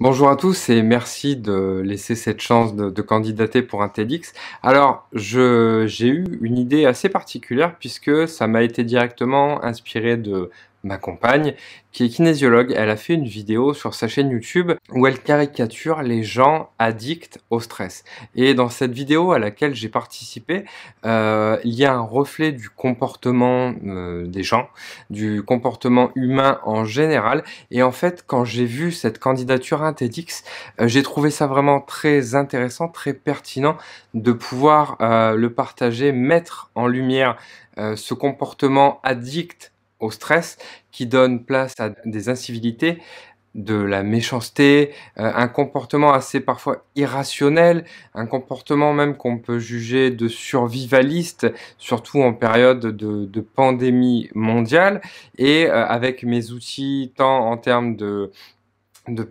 Bonjour à tous et merci de laisser cette chance de, candidater pour un TEDx. Alors, j'ai eu une idée assez particulière puisque ça m'a été directement inspiré de ma compagne, qui est kinésiologue, elle a fait une vidéo sur sa chaîne YouTube où elle caricature les gens addicts au stress. Et dans cette vidéo à laquelle j'ai participé, euh, il y a un reflet du comportement euh, des gens, du comportement humain en général. Et en fait, quand j'ai vu cette candidature à TEDx, euh, j'ai trouvé ça vraiment très intéressant, très pertinent de pouvoir le partager, mettre en lumière ce comportement addict stress qui donne place à des incivilités, de la méchanceté, euh, un comportement assez parfois irrationnel, un comportement même qu'on peut juger de survivaliste, surtout en période de, pandémie mondiale. Et euh, avec mes outils, tant en termes de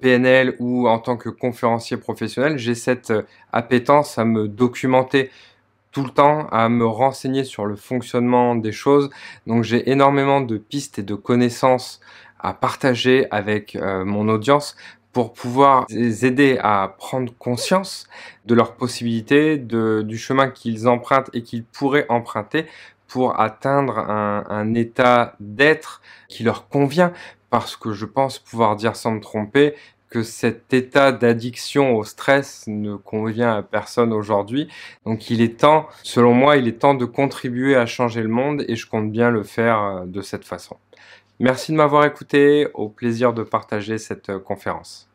PNL ou en tant que conférencier professionnel, j'ai cette euh, appétence à me documenter le temps à me renseigner sur le fonctionnement des choses. Donc j'ai énormément de pistes et de connaissances à partager avec euh, mon audience pour pouvoir les aider à prendre conscience de leurs possibilités, de, du chemin qu'ils empruntent et qu'ils pourraient emprunter pour atteindre un état d'être qui leur convient. Parce que je pense pouvoir dire sans me tromper que cet état d'addiction au stress ne convient à personne aujourd'hui. Donc il est temps, selon moi, il est temps de contribuer à changer le monde et je compte bien le faire euh, de cette façon. Merci de m'avoir écouté, au plaisir de partager cette euh, conférence.